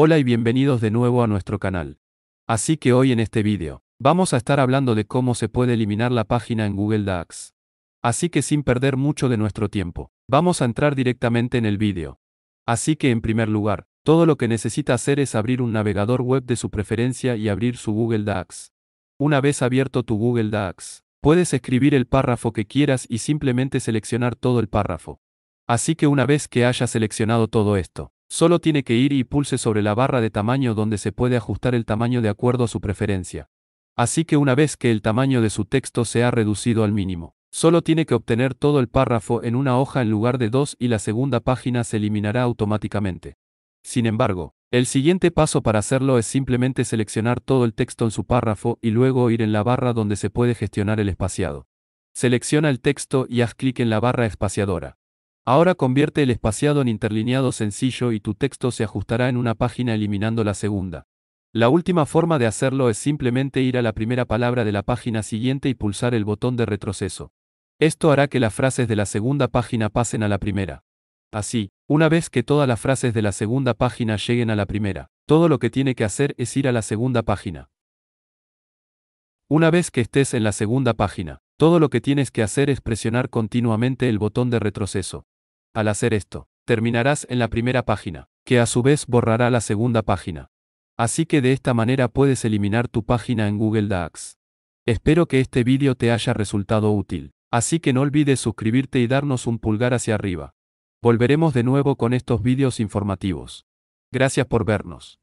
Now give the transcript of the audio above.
Hola y bienvenidos de nuevo a nuestro canal. Así que hoy en este vídeo, vamos a estar hablando de cómo se puede eliminar la página en Google Docs. Así que sin perder mucho de nuestro tiempo, vamos a entrar directamente en el vídeo. Así que en primer lugar, todo lo que necesita hacer es abrir un navegador web de su preferencia y abrir su Google Docs. Una vez abierto tu Google Docs, puedes escribir el párrafo que quieras y simplemente seleccionar todo el párrafo. Así que una vez que hayas seleccionado todo esto, Solo tiene que ir y pulse sobre la barra de tamaño donde se puede ajustar el tamaño de acuerdo a su preferencia. Así que una vez que el tamaño de su texto se ha reducido al mínimo, solo tiene que obtener todo el párrafo en una hoja en lugar de dos y la segunda página se eliminará automáticamente. Sin embargo, el siguiente paso para hacerlo es simplemente seleccionar todo el texto en su párrafo y luego ir en la barra donde se puede gestionar el espaciado. Selecciona el texto y haz clic en la barra espaciadora. Ahora convierte el espaciado en interlineado sencillo y tu texto se ajustará en una página eliminando la segunda. La última forma de hacerlo es simplemente ir a la primera palabra de la página siguiente y pulsar el botón de retroceso. Esto hará que las frases de la segunda página pasen a la primera. Así, una vez que todas las frases de la segunda página lleguen a la primera, todo lo que tiene que hacer es ir a la segunda página. Una vez que estés en la segunda página, todo lo que tienes que hacer es presionar continuamente el botón de retroceso. Al hacer esto, terminarás en la primera página, que a su vez borrará la segunda página. Así que de esta manera puedes eliminar tu página en Google Docs. Espero que este vídeo te haya resultado útil, así que no olvides suscribirte y darnos un pulgar hacia arriba. Volveremos de nuevo con estos vídeos informativos. Gracias por vernos.